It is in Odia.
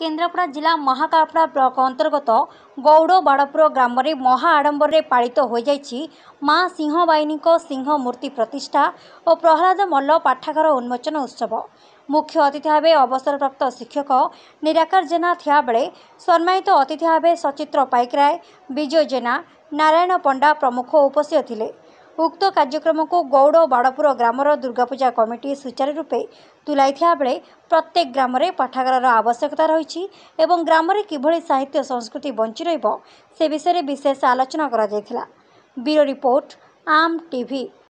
କେନ୍ଦ୍ରାପଡ଼ା ଜିଲ୍ଲା ମହାକାଳପଡ଼ା ବ୍ଲକ ଅନ୍ତର୍ଗତ ଗୌଡ଼ବାଡ଼ପୁର ଗ୍ରାମରେ ମହା ଆଡ଼ମ୍ବରରେ ପାଳିତ ହୋଇଯାଇଛି ମା ସିଂହବାହିନୀଙ୍କ ସିଂହ ମୂର୍ତ୍ତି ପ୍ରତିଷ୍ଠା ଓ ପ୍ରହ୍ଲାଦ ମଲ୍ଲ ପାଠାଗାର ଉନ୍ମୋଚନ ଉତ୍ସବ ମୁଖ୍ୟ ଅତିଥି ଭାବେ ଅବସରପ୍ରାପ୍ତ ଶିକ୍ଷକ ନିରାକାର ଜେନା ଥିବାବେଳେ ସମ୍ମାନିତ ଅତିଥି ଭାବେ ସଚିତ୍ର ପାଇକରାୟ ବିଜୟ ଜେନା ନାରାୟଣ ପଣ୍ଡା ପ୍ରମୁଖ ଉପସ୍ଥିତ ଥିଲେ ଉକ୍ତ କାର୍ଯ୍ୟକ୍ରମକୁ ଗୌଡ଼ ବାଡ଼ପୁର ଗ୍ରାମର ଦୁର୍ଗାପୂଜା କମିଟି ସୁଚାରୁ ରୂପେ ତୁଲାଇଥିବା ବେଳେ ପ୍ରତ୍ୟେକ ଗ୍ରାମରେ ପାଠାଗାରର ଆବଶ୍ୟକତା ରହିଛି ଏବଂ ଗ୍ରାମରେ କିଭଳି ସାହିତ୍ୟ ସଂସ୍କୃତି ବଞ୍ଚି ରହିବ ସେ ବିଷୟରେ ବିଶେଷ ଆଲୋଚନା କରାଯାଇଥିଲା ବ୍ୟୁରୋ ରିପୋର୍ଟ ଆମ୍ ଟିଭି